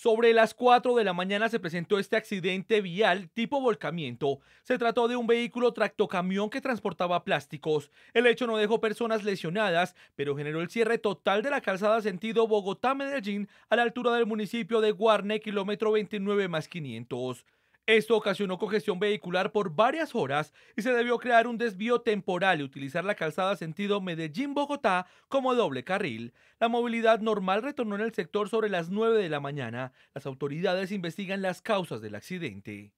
Sobre las 4 de la mañana se presentó este accidente vial tipo volcamiento. Se trató de un vehículo tractocamión que transportaba plásticos. El hecho no dejó personas lesionadas, pero generó el cierre total de la calzada sentido Bogotá-Medellín a la altura del municipio de Guarne, kilómetro 29 más 500. Esto ocasionó congestión vehicular por varias horas y se debió crear un desvío temporal y utilizar la calzada sentido Medellín-Bogotá como doble carril. La movilidad normal retornó en el sector sobre las 9 de la mañana. Las autoridades investigan las causas del accidente.